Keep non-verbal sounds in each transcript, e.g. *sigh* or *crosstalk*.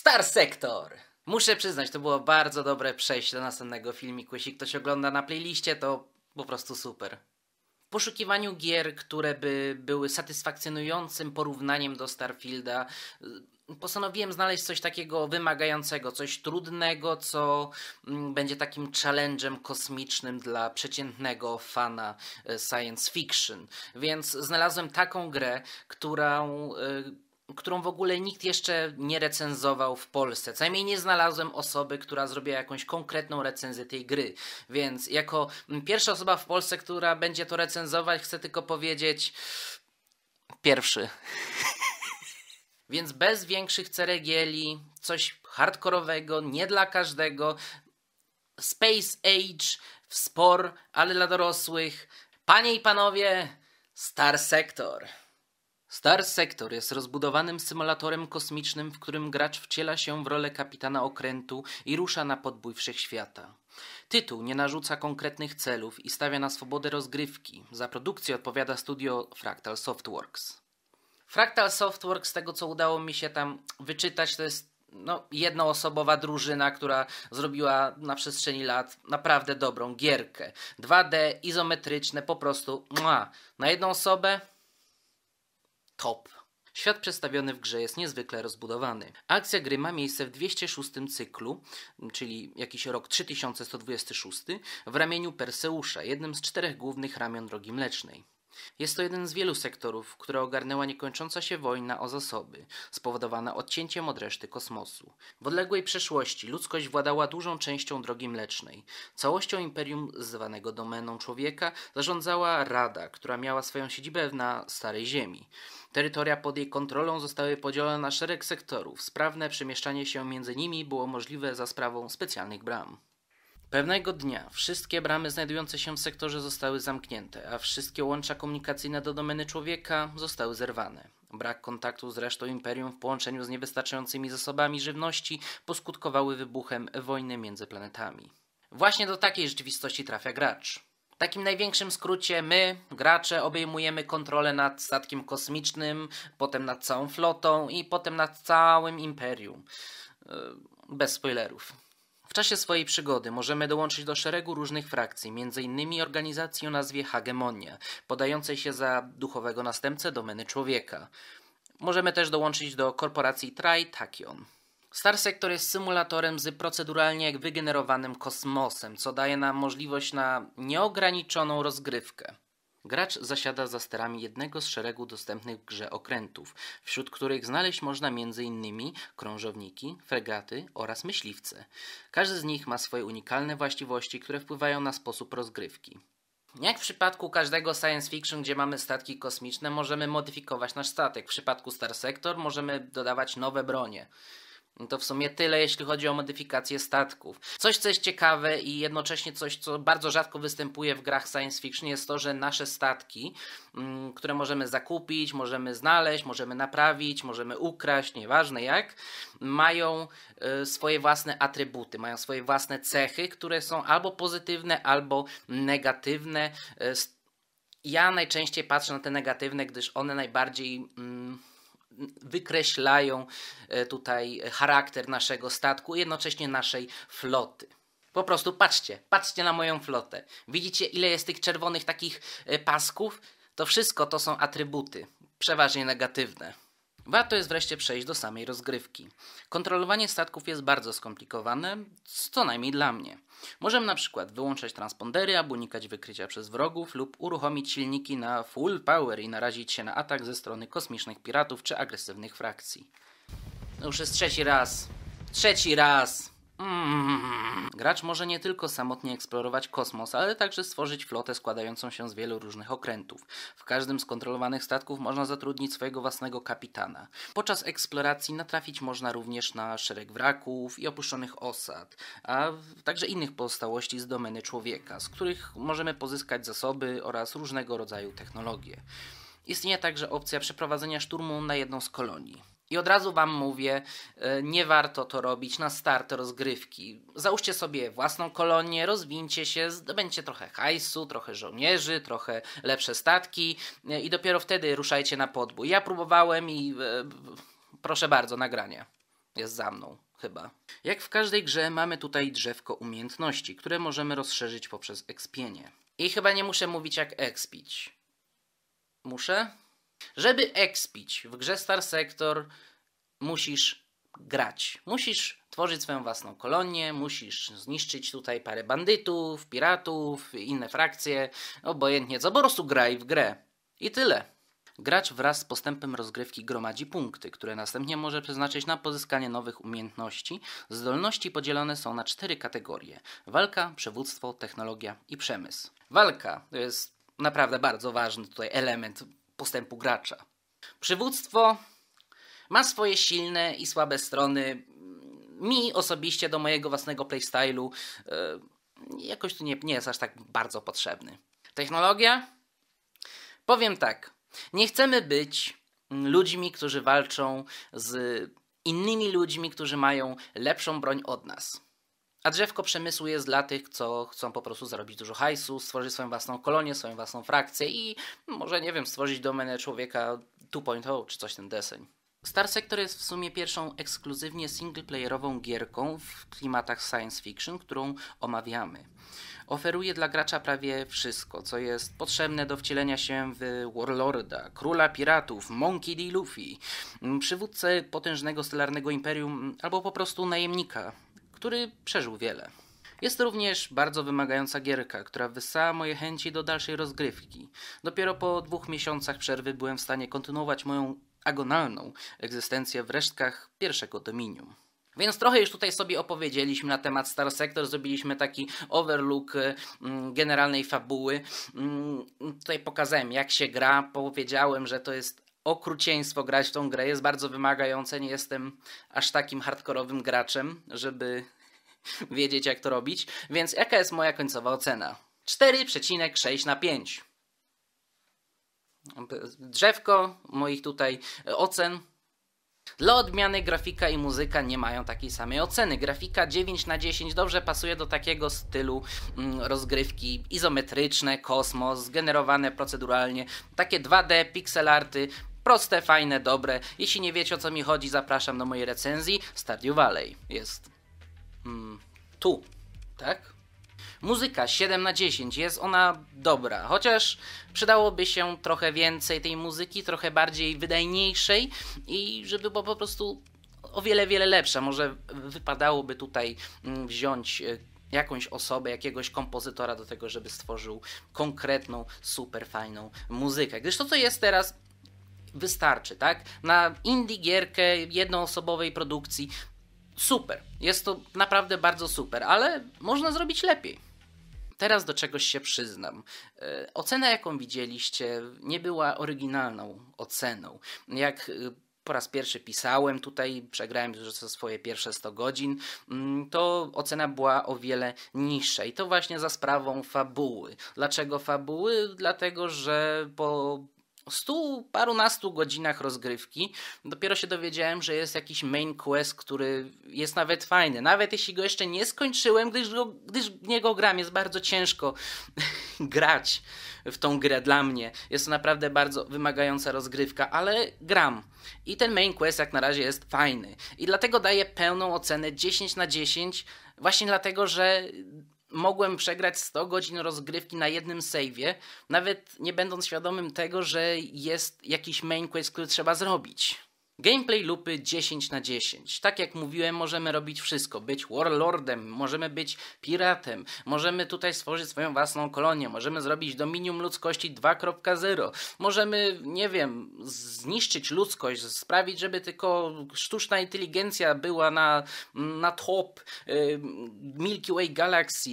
Star Sector! Muszę przyznać, to było bardzo dobre przejście do następnego filmiku. Jeśli ktoś ogląda na playliście, to po prostu super. W poszukiwaniu gier, które by były satysfakcjonującym porównaniem do Starfielda, y, postanowiłem znaleźć coś takiego wymagającego, coś trudnego, co mm, będzie takim challenge'em kosmicznym dla przeciętnego fana y, science fiction. Więc znalazłem taką grę, którą y, którą w ogóle nikt jeszcze nie recenzował w Polsce. Co najmniej nie znalazłem osoby, która zrobiła jakąś konkretną recenzję tej gry. Więc jako mm, pierwsza osoba w Polsce, która będzie to recenzować, chcę tylko powiedzieć pierwszy. *laughs* Więc bez większych ceregieli, coś hardkorowego, nie dla każdego. Space Age, spor, ale dla dorosłych. Panie i panowie, Star Sector. Star Sector jest rozbudowanym symulatorem kosmicznym, w którym gracz wciela się w rolę kapitana okrętu i rusza na podbój wszechświata. Tytuł nie narzuca konkretnych celów i stawia na swobodę rozgrywki. Za produkcję odpowiada studio Fractal Softworks. Fractal Softworks, z tego co udało mi się tam wyczytać, to jest no, jednoosobowa drużyna, która zrobiła na przestrzeni lat naprawdę dobrą gierkę. 2D, izometryczne, po prostu mua. na jedną osobę Top. Świat przedstawiony w grze jest niezwykle rozbudowany. Akcja gry ma miejsce w 206 cyklu, czyli jakiś rok 3126, w ramieniu Perseusza, jednym z czterech głównych ramion Drogi Mlecznej. Jest to jeden z wielu sektorów, które ogarnęła niekończąca się wojna o zasoby, spowodowana odcięciem od reszty kosmosu. W odległej przeszłości ludzkość władała dużą częścią drogi mlecznej. Całością imperium zwanego domeną człowieka zarządzała Rada, która miała swoją siedzibę na Starej Ziemi. Terytoria pod jej kontrolą zostały podzielone na szereg sektorów. Sprawne przemieszczanie się między nimi było możliwe za sprawą specjalnych bram. Pewnego dnia wszystkie bramy znajdujące się w sektorze zostały zamknięte, a wszystkie łącza komunikacyjne do domeny człowieka zostały zerwane. Brak kontaktu z resztą imperium w połączeniu z niewystarczającymi zasobami żywności poskutkowały wybuchem wojny między planetami. Właśnie do takiej rzeczywistości trafia gracz. W takim największym skrócie my, gracze, obejmujemy kontrolę nad statkiem kosmicznym, potem nad całą flotą i potem nad całym imperium. E, bez spoilerów. W czasie swojej przygody możemy dołączyć do szeregu różnych frakcji, m.in. organizacji o nazwie Hagemonia, podającej się za duchowego następcę domeny człowieka. Możemy też dołączyć do korporacji Tri Takion. Star Sector jest symulatorem z proceduralnie wygenerowanym kosmosem, co daje nam możliwość na nieograniczoną rozgrywkę. Gracz zasiada za sterami jednego z szeregu dostępnych w grze okrętów, wśród których znaleźć można m.in. krążowniki, fregaty oraz myśliwce. Każdy z nich ma swoje unikalne właściwości, które wpływają na sposób rozgrywki. Jak w przypadku każdego science fiction, gdzie mamy statki kosmiczne, możemy modyfikować nasz statek. W przypadku Star Sector możemy dodawać nowe bronie. No to w sumie tyle, jeśli chodzi o modyfikację statków. Coś, co jest ciekawe i jednocześnie coś, co bardzo rzadko występuje w grach science fiction, jest to, że nasze statki, mm, które możemy zakupić, możemy znaleźć, możemy naprawić, możemy ukraść, nieważne jak, mają y, swoje własne atrybuty, mają swoje własne cechy, które są albo pozytywne, albo negatywne. Y, ja najczęściej patrzę na te negatywne, gdyż one najbardziej. Mm, wykreślają e, tutaj charakter naszego statku, jednocześnie naszej floty. Po prostu patrzcie, patrzcie na moją flotę. Widzicie, ile jest tych czerwonych takich e, pasków? To wszystko to są atrybuty, przeważnie negatywne. Warto jest wreszcie przejść do samej rozgrywki. Kontrolowanie statków jest bardzo skomplikowane, co najmniej dla mnie. Możemy na przykład wyłączać transpondery, aby unikać wykrycia przez wrogów lub uruchomić silniki na full power i narazić się na atak ze strony kosmicznych piratów czy agresywnych frakcji. No już jest trzeci raz. Trzeci raz! Mm. Gracz może nie tylko samotnie eksplorować kosmos, ale także stworzyć flotę składającą się z wielu różnych okrętów. W każdym z kontrolowanych statków można zatrudnić swojego własnego kapitana. Podczas eksploracji natrafić można również na szereg wraków i opuszczonych osad, a także innych pozostałości z domeny człowieka, z których możemy pozyskać zasoby oraz różnego rodzaju technologie. Istnieje także opcja przeprowadzenia szturmu na jedną z kolonii. I od razu Wam mówię, e, nie warto to robić na start rozgrywki. Załóżcie sobie własną kolonię, rozwincie się, zdobędźcie trochę hajsu, trochę żołnierzy, trochę lepsze statki e, i dopiero wtedy ruszajcie na podbój. Ja próbowałem i e, proszę bardzo, nagranie jest za mną. Chyba. Jak w każdej grze mamy tutaj drzewko umiejętności, które możemy rozszerzyć poprzez ekspienie. I chyba nie muszę mówić jak ekspić. Muszę? Żeby expić w grze Star Sector, musisz grać. Musisz tworzyć swoją własną kolonię, musisz zniszczyć tutaj parę bandytów, piratów, inne frakcje, obojętnie co, po prostu graj w grę. I tyle. Gracz wraz z postępem rozgrywki gromadzi punkty, które następnie może przeznaczyć na pozyskanie nowych umiejętności. Zdolności podzielone są na cztery kategorie: walka, przywództwo, technologia i przemysł. Walka to jest naprawdę bardzo ważny tutaj element postępu gracza. Przywództwo ma swoje silne i słabe strony. Mi osobiście do mojego własnego playstylu yy, jakoś tu nie, nie jest aż tak bardzo potrzebny. Technologia? Powiem tak. Nie chcemy być ludźmi, którzy walczą z innymi ludźmi, którzy mają lepszą broń od nas. A drzewko przemysłu jest dla tych, co chcą po prostu zarobić dużo hajsu, stworzyć swoją własną kolonię, swoją własną frakcję i może, nie wiem, stworzyć domenę człowieka 2.0 czy coś ten deseń. Star Sector jest w sumie pierwszą ekskluzywnie singleplayerową gierką w klimatach science fiction, którą omawiamy. Oferuje dla gracza prawie wszystko, co jest potrzebne do wcielenia się w Warlorda, Króla Piratów, Monkey D. Luffy, przywódcę potężnego stelarnego imperium albo po prostu najemnika który przeżył wiele. Jest to również bardzo wymagająca gierka, która wyssała moje chęci do dalszej rozgrywki. Dopiero po dwóch miesiącach przerwy byłem w stanie kontynuować moją agonalną egzystencję w resztkach pierwszego dominium. Więc trochę już tutaj sobie opowiedzieliśmy na temat Star Sector, zrobiliśmy taki overlook e, mm, generalnej fabuły. Mm, tutaj pokazałem jak się gra, powiedziałem, że to jest okrucieństwo grać w tą grę. Jest bardzo wymagające. Nie jestem aż takim hardkorowym graczem, żeby *laughs* wiedzieć, jak to robić. Więc jaka jest moja końcowa ocena? 4,6 na 5. Drzewko moich tutaj e, ocen. Dla odmiany grafika i muzyka nie mają takiej samej oceny. Grafika 9 na 10 dobrze pasuje do takiego stylu mm, rozgrywki izometryczne, kosmos, generowane proceduralnie, takie 2D pixelarty Proste, fajne, dobre. Jeśli nie wiecie o co mi chodzi, zapraszam do mojej recenzji. Stadio Valley jest mm, tu, tak? Muzyka 7 na 10, jest ona dobra, chociaż przydałoby się trochę więcej tej muzyki, trochę bardziej wydajniejszej i żeby było po prostu o wiele, wiele lepsza. Może wypadałoby tutaj mm, wziąć e, jakąś osobę, jakiegoś kompozytora do tego, żeby stworzył konkretną, super fajną muzykę. Gdyż to, co jest teraz, wystarczy, tak? Na indie gierkę jednoosobowej produkcji super. Jest to naprawdę bardzo super, ale można zrobić lepiej. Teraz do czegoś się przyznam. E, ocena, jaką widzieliście, nie była oryginalną oceną. Jak e, po raz pierwszy pisałem tutaj, przegrałem już swoje pierwsze 100 godzin, mm, to ocena była o wiele niższa. I to właśnie za sprawą fabuły. Dlaczego fabuły? Dlatego, że po stu, parunastu godzinach rozgrywki dopiero się dowiedziałem, że jest jakiś main quest, który jest nawet fajny. Nawet jeśli go jeszcze nie skończyłem, gdyż, go, gdyż w niego gram, jest bardzo ciężko *laughs* grać w tą grę dla mnie. Jest to naprawdę bardzo wymagająca rozgrywka, ale gram. I ten main quest jak na razie jest fajny. I dlatego daję pełną ocenę 10 na 10, właśnie dlatego, że mogłem przegrać 100 godzin rozgrywki na jednym saveie, nawet nie będąc świadomym tego, że jest jakiś main quest, który trzeba zrobić. Gameplay lupy 10 na 10. Tak jak mówiłem, możemy robić wszystko. Być warlordem, możemy być piratem, możemy tutaj stworzyć swoją własną kolonię, możemy zrobić dominium ludzkości 2.0. Możemy, nie wiem, zniszczyć ludzkość, sprawić, żeby tylko sztuczna inteligencja była na, na top yy, Milky Way Galaxy.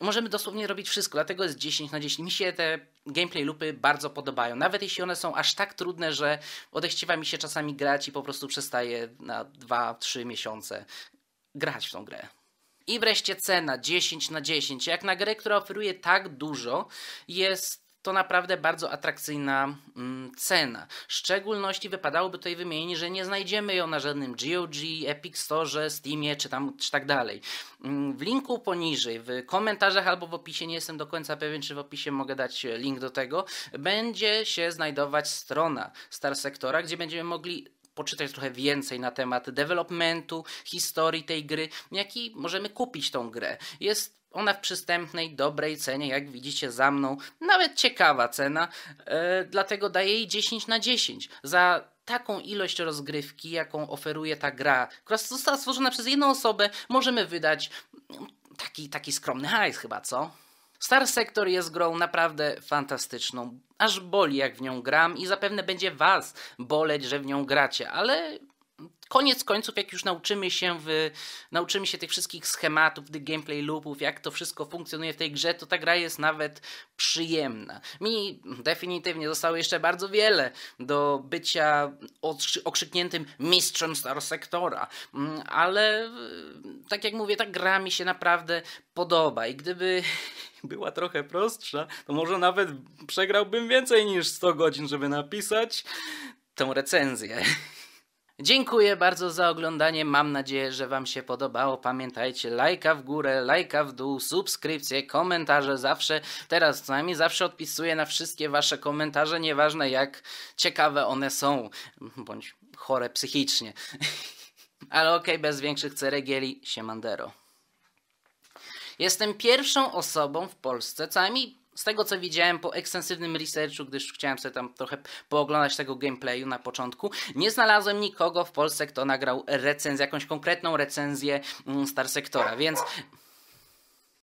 Możemy dosłownie robić wszystko, dlatego jest 10 na 10. Mi się te gameplay lupy bardzo podobają. Nawet jeśli one są aż tak trudne, że odechciewa mi się czasami grać i po prostu przestaje na 2-3 miesiące grać w tą grę. I wreszcie cena 10 na 10, jak na grę, która oferuje tak dużo, jest to naprawdę bardzo atrakcyjna mm, cena. W szczególności wypadałoby tutaj wymienić, że nie znajdziemy ją na żadnym GOG, Epic Store, Steamie czy tam czy tak dalej. Mm, w linku poniżej, w komentarzach albo w opisie, nie jestem do końca pewien, czy w opisie mogę dać e, link do tego, będzie się znajdować strona Star Sectora, gdzie będziemy mogli poczytać trochę więcej na temat developmentu, historii tej gry, jak i możemy kupić tą grę. Jest ona w przystępnej, dobrej cenie, jak widzicie za mną, nawet ciekawa cena, e, dlatego daję jej 10 na 10. Za taką ilość rozgrywki, jaką oferuje ta gra, która została stworzona przez jedną osobę, możemy wydać mm, taki, taki skromny hajs chyba, co? Star Sector jest grą naprawdę fantastyczną. Aż boli jak w nią gram i zapewne będzie was boleć, że w nią gracie, ale koniec końców, jak już nauczymy się, w, nauczymy się tych wszystkich schematów, tych gameplay loopów, jak to wszystko funkcjonuje w tej grze, to ta gra jest nawet przyjemna. Mi definitywnie zostało jeszcze bardzo wiele do bycia okrzykniętym mistrzem Star Sektora, mm, ale y, tak jak mówię, ta gra mi się naprawdę podoba i gdyby *laughs* była trochę prostsza, to może nawet przegrałbym więcej niż 100 godzin, żeby napisać tą recenzję. Dziękuję bardzo za oglądanie. Mam nadzieję, że Wam się podobało. Pamiętajcie, lajka w górę, lajka w dół, subskrypcje, komentarze zawsze. Teraz co najmniej zawsze odpisuję na wszystkie Wasze komentarze, nieważne jak ciekawe one są, bądź chore psychicznie. *laughs* Ale okej, okay, bez większych ceregieli, siemandero. Jestem pierwszą osobą w Polsce, co najmniej z tego co widziałem po ekstensywnym researchu, gdyż chciałem sobie tam trochę pooglądać tego gameplayu na początku, nie znalazłem nikogo w Polsce, kto nagrał recenzję, jakąś konkretną recenzję mm, Star Sektora, więc